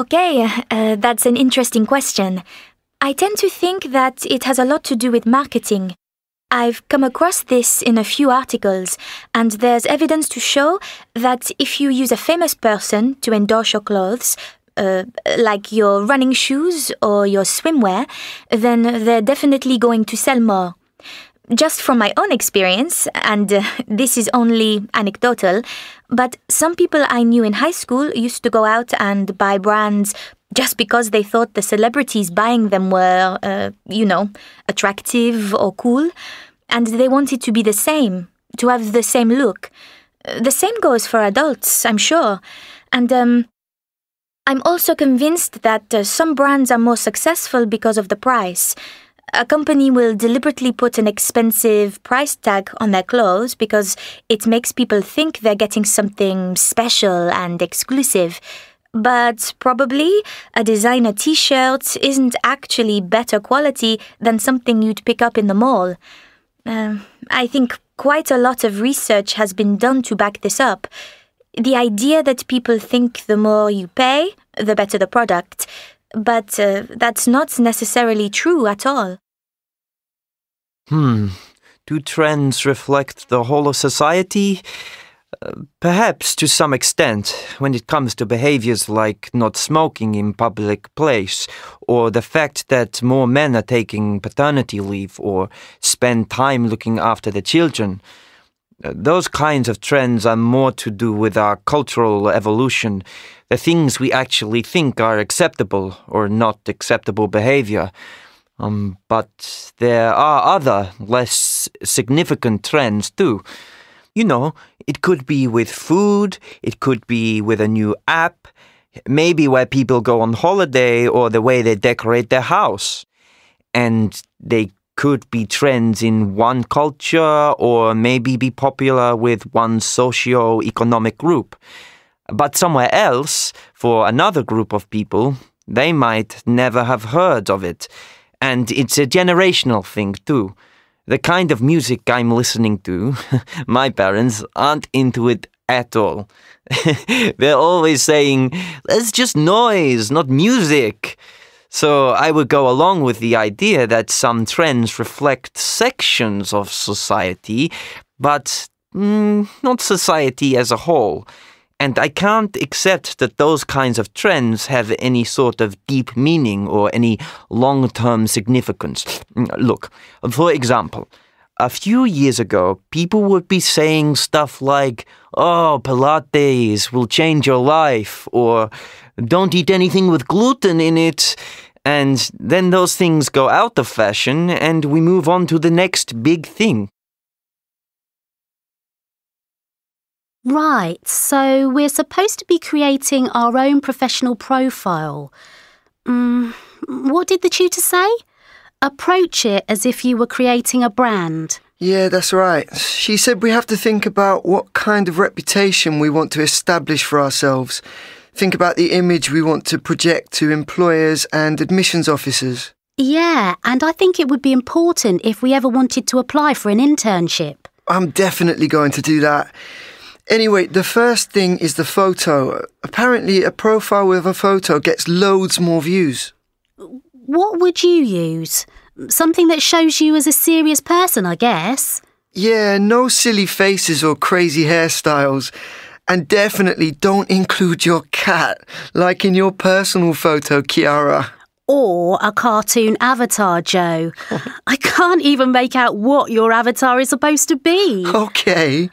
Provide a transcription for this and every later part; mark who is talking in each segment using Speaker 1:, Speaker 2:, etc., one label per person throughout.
Speaker 1: Okay, uh, that's an interesting question. I tend to think that it has a lot to do with marketing. I've come across this in a few articles, and there's evidence to show that if you use a famous person to endorse your clothes, uh, like your running shoes or your swimwear, then they're definitely going to sell more just from my own experience, and uh, this is only anecdotal, but some people I knew in high school used to go out and buy brands just because they thought the celebrities buying them were, uh, you know, attractive or cool, and they wanted to be the same, to have the same look. The same goes for adults, I'm sure. And um, I'm also convinced that uh, some brands are more successful because of the price a company will deliberately put an expensive price tag on their clothes because it makes people think they're getting something special and exclusive. But probably a designer t shirt isn't actually better quality than something you'd pick up in the mall. Uh, I think quite a lot of research has been done to back this up. The idea that people think the more you pay, the better the product, but uh, that's not necessarily true at all.
Speaker 2: Hmm. Do trends reflect the whole of society? Uh, perhaps to some extent, when it comes to behaviors like not smoking in public place, or the fact that more men are taking paternity leave or spend time looking after the children. Those kinds of trends are more to do with our cultural evolution, the things we actually think are acceptable or not acceptable behavior. Um, but there are other, less significant trends too. You know, it could be with food, it could be with a new app, maybe where people go on holiday or the way they decorate their house. And they could be trends in one culture or maybe be popular with one socio-economic group. But somewhere else, for another group of people, they might never have heard of it. And it's a generational thing, too. The kind of music I'm listening to, my parents aren't into it at all. They're always saying, that's just noise, not music. So I would go along with the idea that some trends reflect sections of society, but mm, not society as a whole. And I can't accept that those kinds of trends have any sort of deep meaning or any long term significance. Mm, look, for example, a few years ago, people would be saying stuff like, oh, Pilates will change your life, or don't eat anything with gluten in it. And then those things go out of fashion and we move on to the next big thing.
Speaker 3: Right, so we're supposed to be creating our own professional profile.
Speaker 4: Um, what did the tutor say? Approach it as if you were creating a brand. Yeah, that's right. She said we have to think about what kind of reputation we want to establish for ourselves think about the image we want to project to employers and admissions officers.
Speaker 3: Yeah, and I think it would be important if we ever wanted
Speaker 4: to apply for an internship. I'm definitely going to do that. Anyway, the first thing is the photo. Apparently, a profile with a photo gets loads more views.
Speaker 3: What would you use? Something that shows you as a serious person, I guess.
Speaker 4: Yeah, no silly faces or crazy hairstyles. And definitely don't include your cat, like in your personal photo, Kiara.
Speaker 3: Or a cartoon avatar, Joe. I can't even make out
Speaker 4: what your avatar is supposed to be. Okay.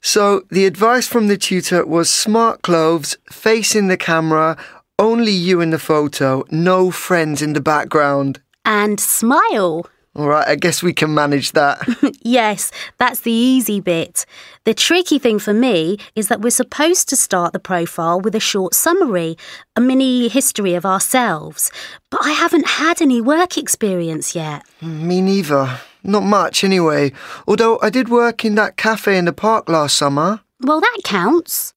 Speaker 4: So the advice from the tutor was smart clothes, face in the camera, only you in the photo, no friends in the background. And smile. All right, I guess we can manage that.
Speaker 3: yes, that's the easy bit. The tricky thing for me is that we're supposed to start the profile with a short summary, a mini history of
Speaker 4: ourselves. But I haven't had any work experience yet. Me neither. Not much, anyway. Although I did work in that cafe in the park last summer. Well, that counts.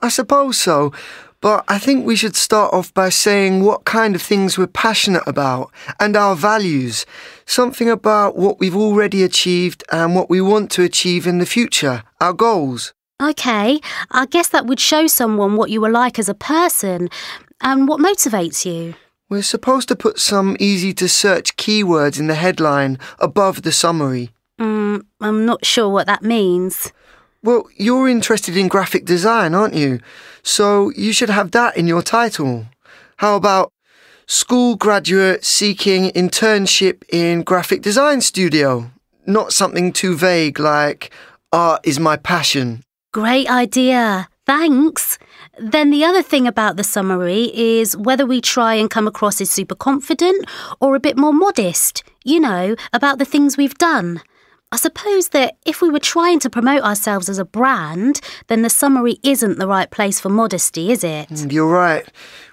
Speaker 4: I suppose so. But I think we should start off by saying what kind of things we're passionate about and our values, something about what we've already achieved and what we want to achieve in the future, our goals.
Speaker 3: Okay, I guess that would show someone what you were like as a person and what motivates you.
Speaker 4: We're supposed to put some easy to search keywords in the headline above the summary.
Speaker 3: Mm, I'm not sure what that means.
Speaker 4: Well, you're interested in graphic design, aren't you? So you should have that in your title. How about school graduate seeking internship in graphic design studio? Not something too vague like art is my passion.
Speaker 3: Great idea. Thanks. Then the other thing about the summary is whether we try and come across as super confident or a bit more modest, you know, about the things we've done. I suppose that if we were trying to promote ourselves as a brand, then the summary isn't the right place for modesty, is it?
Speaker 4: Mm, you're right.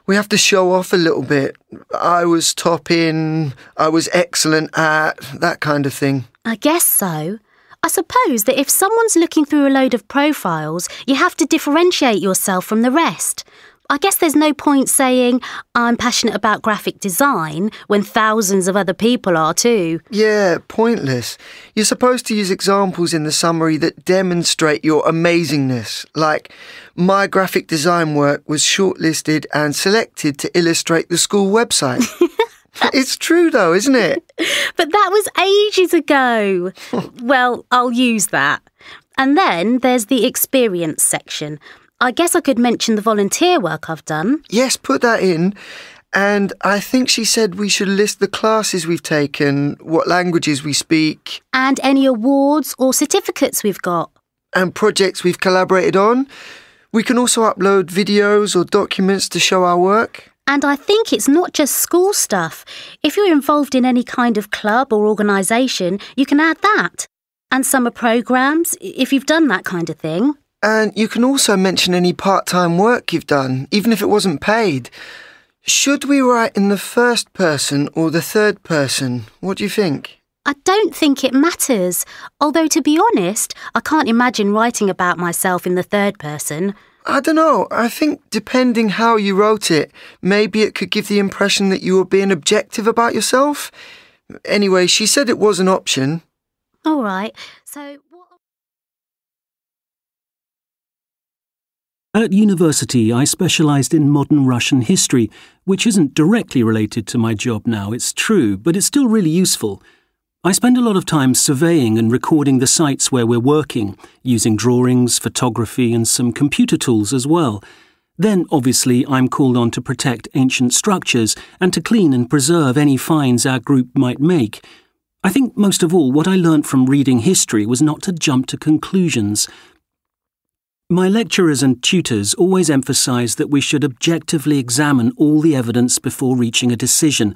Speaker 4: We have to show off a little bit. I was top in, I was excellent at, that kind of thing.
Speaker 3: I guess so. I suppose that if someone's looking through a load of profiles, you have to differentiate yourself from the rest. I guess there's no point saying I'm passionate
Speaker 4: about graphic design when thousands of other people are too. Yeah, pointless. You're supposed to use examples in the summary that demonstrate your amazingness, like my graphic design work was shortlisted and selected to illustrate the school website. it's true though, isn't it? but that was ages ago.
Speaker 3: well, I'll use that. And then there's the experience section. I guess I could mention the volunteer work I've done.
Speaker 4: Yes, put that in. And I think she said we should list the classes we've taken, what languages we speak, and any awards or certificates we've got, and projects we've collaborated on. We can also upload videos or documents to show our work. And I think it's not
Speaker 3: just school stuff. If you're involved in any kind of club or organisation, you can add that. And summer programmes, if you've done that kind of thing.
Speaker 4: And you can also mention any part time work you've done, even if it wasn't paid. Should we write in the first person or the third person? What do you think?
Speaker 3: I don't think it matters, although to be honest, I can't imagine writing about myself in the third person.
Speaker 4: I don't know. I think depending how you wrote it, maybe it could give the impression that you were being objective about yourself. Anyway, she said it was an option.
Speaker 3: All right. So.
Speaker 5: At university, I specialised in modern Russian history, which isn't directly related to my job now, it's true, but it's still really useful. I spend a lot of time surveying and recording the sites where we're working, using drawings, photography, and some computer tools as well. Then, obviously, I'm called on to protect ancient structures and to clean and preserve any finds our group might make. I think most of all, what I learnt from reading history was not to jump to conclusions, my lecturers and tutors always emphasise that we should objectively examine all the evidence before reaching a decision,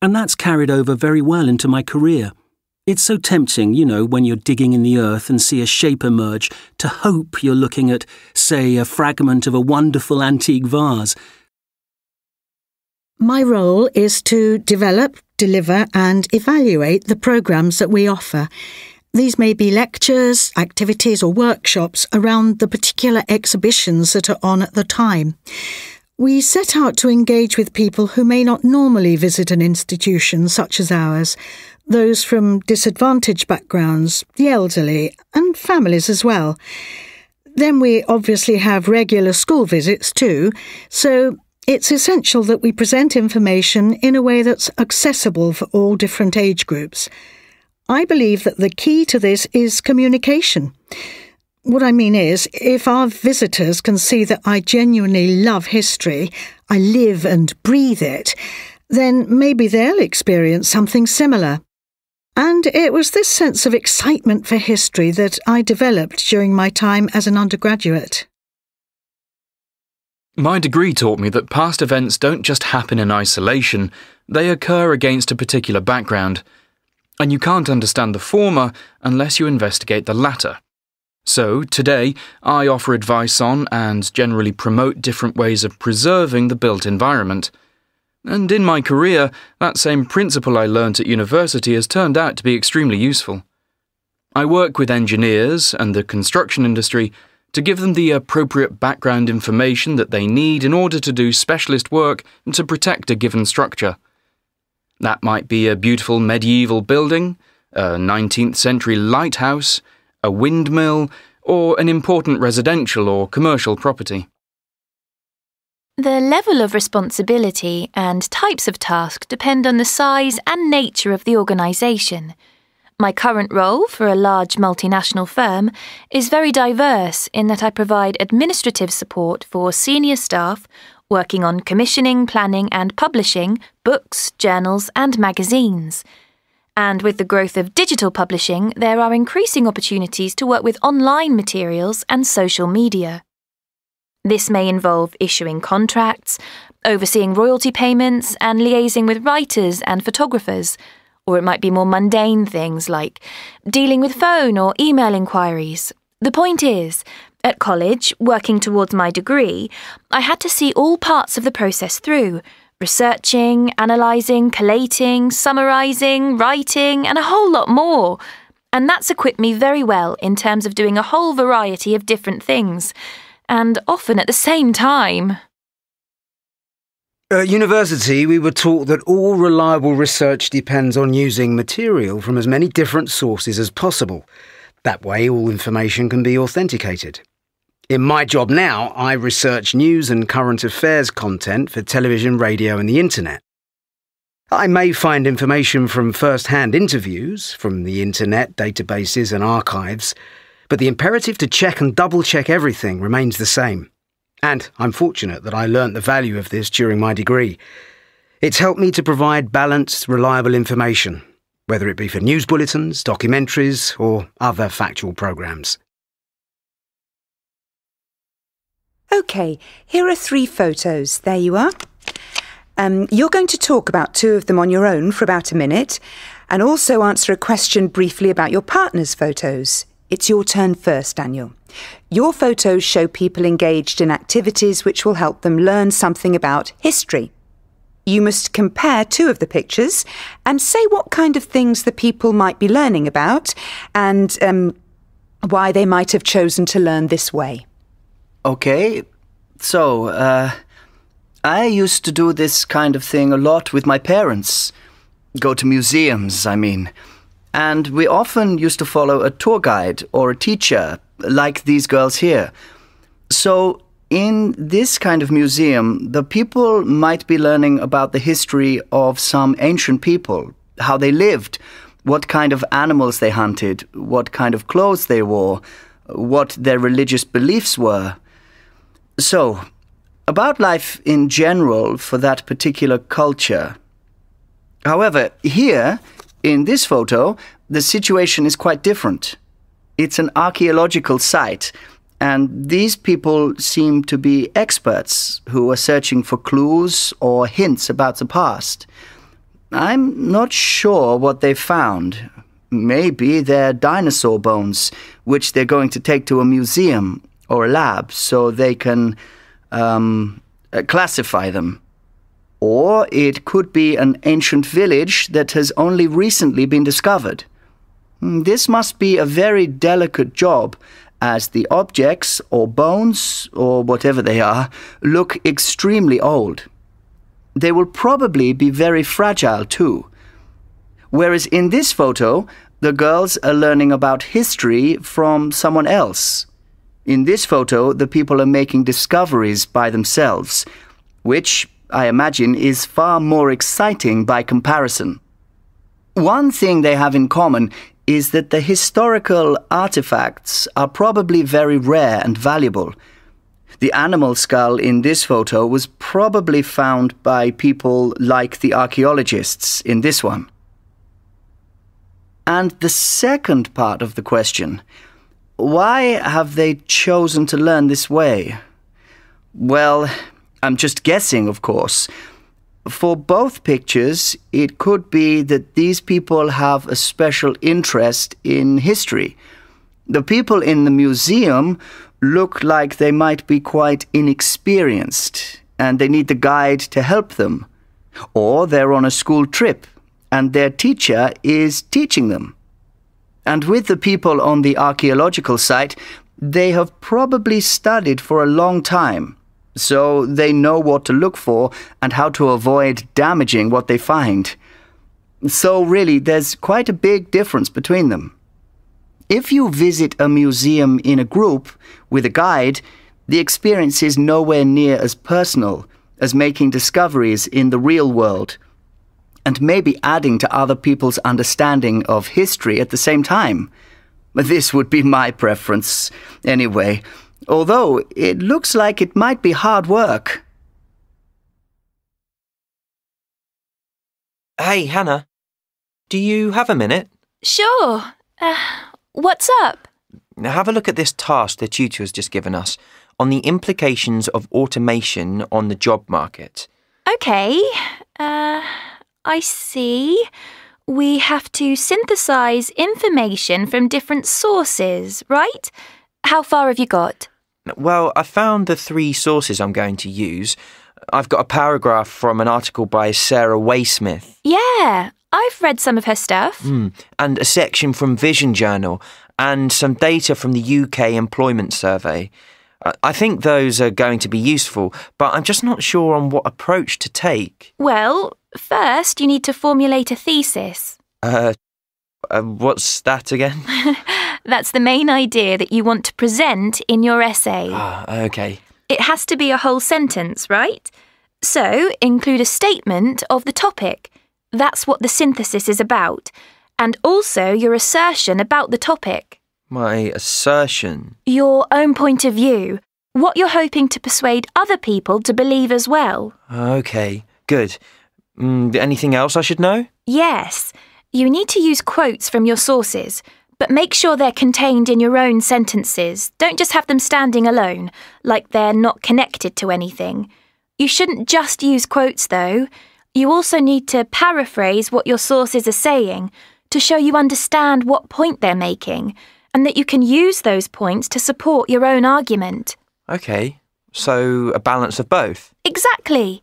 Speaker 5: and that's carried over very well into my career. It's so tempting, you know, when you're digging in the earth and see a shape emerge, to hope you're looking at, say, a fragment of a wonderful antique vase.
Speaker 6: My role is to develop, deliver, and evaluate the programmes that we offer these may be lectures, activities, or workshops around the particular exhibitions that are on at the time. We set out to engage with people who may not normally visit an institution such as ours, those from disadvantaged backgrounds, the elderly, and families as well. Then we obviously have regular school visits too, so it's essential that we present information in a way that's accessible for all different age groups. I believe that the key to this is communication. What I mean is, if our visitors can see that I genuinely love history, I live and breathe it, then maybe they'll experience something similar. And it was this sense of excitement for history that I developed during my time as an undergraduate.
Speaker 2: My degree taught me that past events don't just happen in isolation, they occur against a particular background and you can't understand the former unless you investigate the latter. So, today, I offer advice on and generally promote different ways of preserving the built environment. And in my career, that same principle I learnt at university has turned out to be extremely useful. I work with engineers and the construction industry to give them the appropriate background information that they need in order to do specialist work and to protect a given structure. That might be a beautiful medieval building, a 19th century lighthouse, a windmill, or an important residential or commercial
Speaker 6: property.
Speaker 7: The level of responsibility and types of task depend on the size and nature of the organisation. My current role for a large multinational firm is very diverse in that I provide administrative support for senior staff working on commissioning, planning, and publishing books, journals, and magazines. And with the growth of digital publishing, there are increasing opportunities to work with online materials and social media. This may involve issuing contracts, overseeing royalty payments, and liaising with writers and photographers. Or it might be more mundane things like dealing with phone or email inquiries. The point is, at college, working towards my degree, I had to see all parts of the process through researching, analysing, collating, summarising, writing, and a whole lot more. And that's equipped me very well in terms of doing a whole variety of different things, and often at the same time.
Speaker 3: At university, we were taught that all reliable research depends on using material from as many different sources as possible. That way, all information can be authenticated. In my job now, I research news and current affairs content for television, radio, and the internet. I may find information from first hand interviews, from the internet, databases, and archives, but the imperative to check and double check everything remains the same. And I'm fortunate that I learnt the value of this during my degree. It's helped me to provide balanced, reliable information, whether it be for news bulletins, documentaries, or other factual programmes. Okay, here are three photos. There you are. Um, you're going to talk about two of them on your own for about a minute and also answer a question briefly about your partner's photos. It's your turn first, Daniel. Your photos show people engaged in activities which will help them learn something about history. You must compare two of the pictures and say what kind of things the people might be learning about and um, why they might have chosen to learn this way.
Speaker 5: Okay, so, uh, I used to do this kind of thing a lot with my parents. Go to museums, I mean. And we often used to follow a tour guide or a teacher, like these girls here. So, in this kind of museum, the people might be learning about the history of some ancient people, how they lived, what kind of animals they hunted, what kind of clothes they wore, what their religious beliefs were, so, about life in general for that particular culture. However, here, in this photo, the situation is quite different. It's an archaeological site, and these people seem to be experts who are searching for clues or hints about the past. I'm not sure what they found. Maybe they're dinosaur bones, which they're going to take to a museum or labs so they can um, uh, classify them. Or it could be an ancient village that has only recently been discovered. Hmm, this must be a very delicate job, as the objects or bones or whatever they are look extremely old. They will probably be very fragile too. Whereas in this photo, the girls are learning about history from someone else. In this photo, the people are making discoveries by themselves, which, I imagine, is far more exciting by comparison. One thing they have in common is that the historical artifacts are probably very rare and valuable. The animal skull in this photo was probably found by people like the archaeologists in this one. And the second part of the question why have they chosen to learn this way? Well, I'm just guessing, of course. For both pictures, it could be that these people have a special interest in history. The people in the museum look like they might be quite inexperienced and they need the guide to help them. Or they're on a school trip and their teacher is teaching them. And with the people on the archaeological site, they have probably studied for a long time, so they know what to look for and how to avoid damaging what they find. So, really, there's quite a big difference between them. If you visit a museum in a group with a guide, the experience is nowhere near as personal as making discoveries in the real world and maybe adding to other people's understanding of history at the same time. This would be my preference, anyway, although it looks like it might be hard work.
Speaker 2: Hey, Hannah. Do you have a minute?
Speaker 7: Sure. Uh, what's up?
Speaker 2: Now have a look at this task the tutor has just given us on the implications of automation on the job market.
Speaker 7: Okay. Uh... I see. We have to synthesize information from different sources, right? How far have you got?
Speaker 2: Well, I found the three sources I'm going to use. I've got a paragraph from an article by Sarah Waysmith.
Speaker 7: Yeah, I've read some of her stuff.
Speaker 2: Mm, and a section from Vision Journal and some data from the UK Employment Survey. I think those are going to be useful, but I'm just not sure on what approach to take.
Speaker 7: Well, First, you need to formulate a thesis.
Speaker 2: Uh, uh what's that again?
Speaker 7: That's the main idea that you want to present in your essay. Ah, uh, okay. It has to be a whole sentence, right? So, include a statement of the topic. That's what the synthesis is about. And also your assertion about the topic.
Speaker 2: My assertion?
Speaker 7: Your own point of view. What you're hoping to persuade other people to believe as well.
Speaker 2: Okay, good. Mm, anything else I should know?
Speaker 7: Yes. You need to use quotes from your sources, but make sure they're contained in your own sentences. Don't just have them standing alone, like they're not connected to anything. You shouldn't just use quotes, though. You also need to paraphrase what your sources are saying to show you understand what point they're making and that you can use those points to support your own argument.
Speaker 2: OK, so a balance of both?
Speaker 7: Exactly.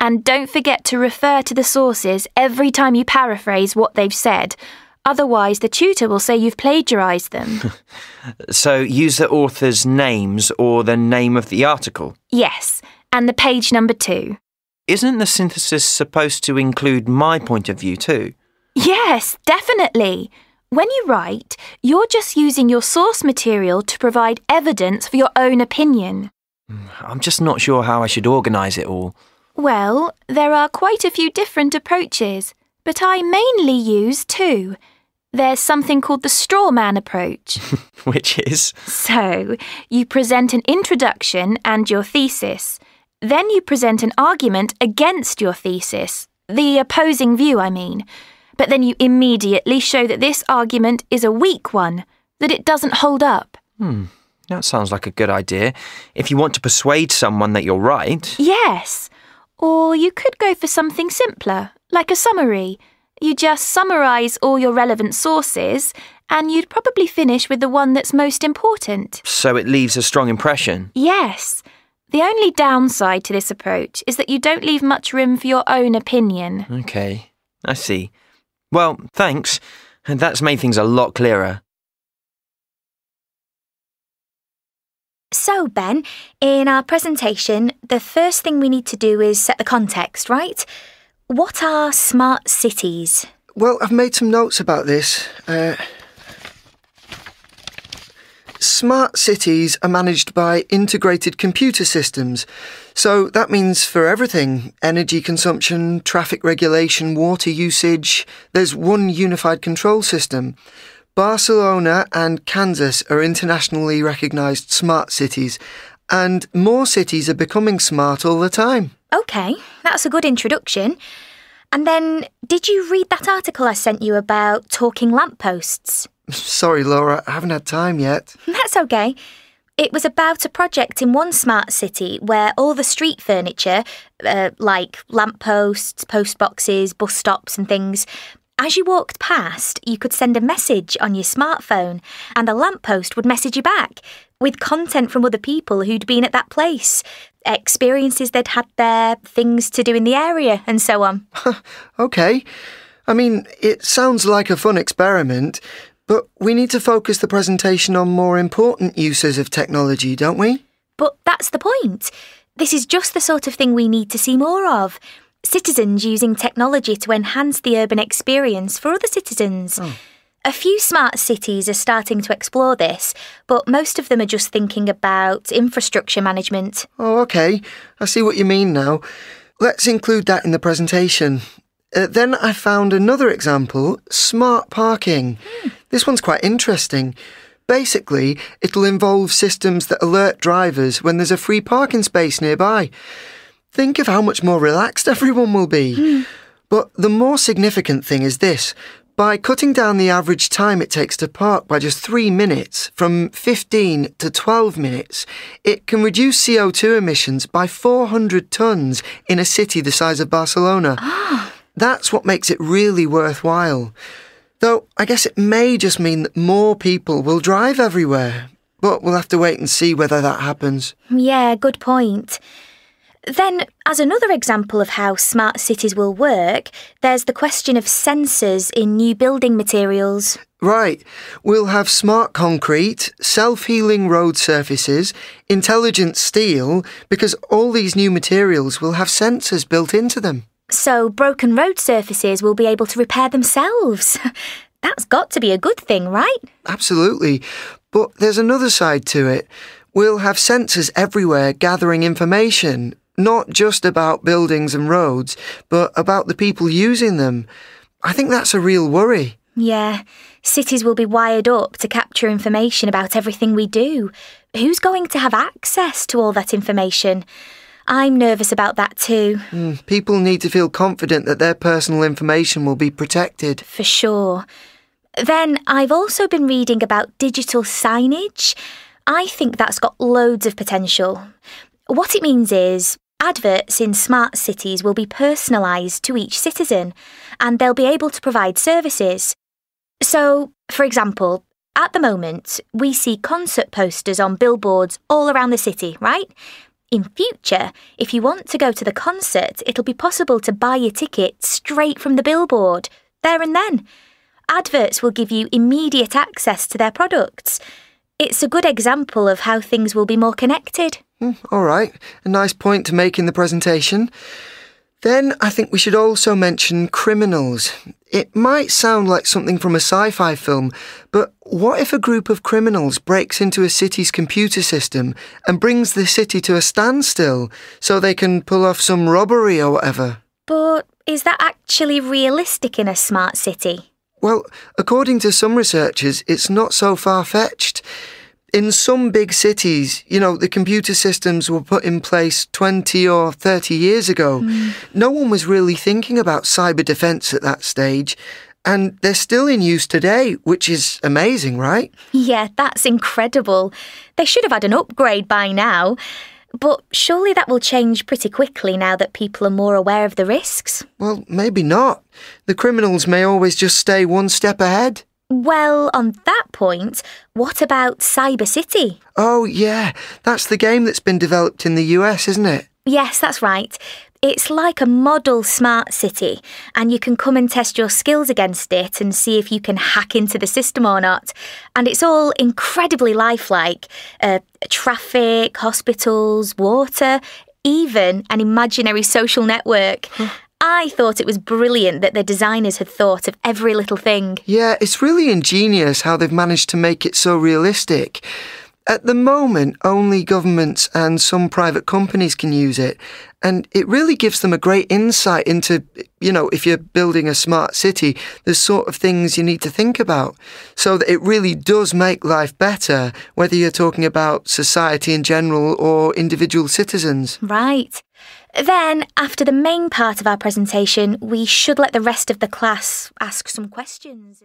Speaker 7: And don't forget to refer to the sources every time you paraphrase what they've said. Otherwise, the tutor will say you've plagiarised them.
Speaker 2: so use the author's names or the name of the article?
Speaker 7: Yes, and the page number too.
Speaker 2: Isn't the synthesis supposed to include my point of view too?
Speaker 7: Yes, definitely. When you write, you're just using your source material to provide evidence for your own opinion.
Speaker 2: Hmm, I'm just not sure how I should organise it all.
Speaker 7: Well, there are quite a few different approaches, but I mainly use two. There's something called the straw man approach.
Speaker 2: Which is?
Speaker 7: So, you present an introduction and your thesis. Then you present an argument against your thesis, the opposing view, I mean. But then you immediately show that this argument is a weak one, that it doesn't hold up.
Speaker 2: Hmm, that sounds like a good idea. If you want to persuade someone that you're right.
Speaker 7: Yes. Or you could go for something simpler, like a summary. You just summarise all your relevant sources, and you'd probably finish with the one that's most important.
Speaker 2: So it leaves a strong impression?
Speaker 7: Yes. The only downside to this approach is that you don't leave much room for your own opinion.
Speaker 2: OK, I see. Well, thanks. That's made things a lot clearer.
Speaker 1: So, Ben, in our presentation, the first thing we need to do is set the context, right? What
Speaker 4: are smart cities? Well, I've made some notes about this. Uh, smart cities are managed by integrated computer systems. So that means for everything energy consumption, traffic regulation, water usage there's one unified control system. Barcelona and Kansas are internationally recognised smart cities, and more cities are becoming smart all the time.
Speaker 1: OK, that's a good introduction. And then, did you read that article I sent you about talking lampposts?
Speaker 4: Sorry, Laura, I haven't had time yet.
Speaker 1: That's OK. It was about a project in one smart city where all the street furniture, uh, like lampposts, boxes, bus stops, and things, as you walked past, you could send a message on your smartphone, and the lamppost would message you back with content from other people who'd been at that place, experiences they'd had there, things to do in the area, and so on.
Speaker 4: okay. I mean, it sounds like a fun experiment, but we need to focus the presentation on more important uses of technology, don't we?
Speaker 1: But that's the point. This is just the sort of thing we need to see more of. Citizens using technology to enhance the urban experience for other citizens. Oh. A few smart cities are starting to explore this, but most of them are just thinking about infrastructure management.
Speaker 4: Oh, okay. I see what you mean now. Let's include that in the presentation. Uh, then I found another example smart parking. Mm. This one's quite interesting. Basically, it'll involve systems that alert drivers when there's a free parking space nearby. Think of how much more relaxed everyone will be. But the more significant thing is this. By cutting down the average time it takes to park by just three minutes, from 15 to 12 minutes, it can reduce CO2 emissions by 400 tonnes in a city the size of Barcelona. That's what makes it really worthwhile. Though I guess it may just mean that more people will drive everywhere. But we'll have to wait and see whether that happens.
Speaker 1: Yeah, good point. Then, as another example of how smart cities will work, there's the question of sensors in new building materials.
Speaker 4: Right. We'll have smart concrete, self healing road surfaces, intelligent steel, because all these new materials will have sensors built into them. So, broken
Speaker 1: road surfaces will be able to repair themselves. That's got to be a good thing, right?
Speaker 4: Absolutely. But there's another side to it. We'll have sensors everywhere gathering information, not just about buildings and roads, but about the people using them. I think that's a real worry.
Speaker 1: Yeah, cities will be wired up to capture information about everything we do. Who's going to have access to all that information? I'm nervous about that too.
Speaker 4: Mm, people need to feel confident that their personal information will be protected. For
Speaker 1: sure. Then I've also been reading about digital signage. I think that's got loads of potential. What it means is Adverts in smart cities will be personalised to each citizen and they'll be able to provide services. So, for example, at the moment, we see concert posters on billboards all around the city, right? In future, if you want to go to the concert, it'll be possible to buy your ticket straight from the billboard, there and then. Adverts will give you immediate access to their products. It's a good example of how things will be more connected.
Speaker 4: Mm, all right, a nice point to make in the presentation. Then I think we should also mention criminals. It might sound like something from a sci fi film, but what if a group of criminals breaks into a city's computer system and brings the city to a standstill so they can pull off some robbery or whatever?
Speaker 1: But is that actually realistic in a smart city?
Speaker 4: Well, according to some researchers, it's not so far fetched in some big cities, you know, the computer systems were put in place 20 or 30 years ago. Mm. No one was really thinking about cyber defense at that stage. And they're still in use today, which is amazing, right?
Speaker 1: Yeah, that's incredible. They should have had an upgrade by now. But surely that will change pretty quickly now that people are more aware of the risks?
Speaker 4: Well, maybe not. The criminals may always just stay one step ahead. Well, on that point, what about Cyber City? Oh, yeah. That's the game that's been developed in the US, isn't it?
Speaker 1: Yes, that's right. It's like a model smart city, and you can come and test your skills against it and see if you can hack into the system or not. And it's all incredibly lifelike uh, traffic, hospitals, water, even an imaginary social network. I thought it was brilliant that the designers had thought of every little thing.
Speaker 4: Yeah, it's really ingenious how they've managed to make it so realistic. At the moment, only governments and some private companies can use it. And it really gives them a great insight into, you know, if you're building a smart city, the sort of things you need to think about. So that it really does make life better, whether you're talking about society in general or individual citizens.
Speaker 1: Right. Then, after the main part of our presentation, we should let the rest of the class ask some questions.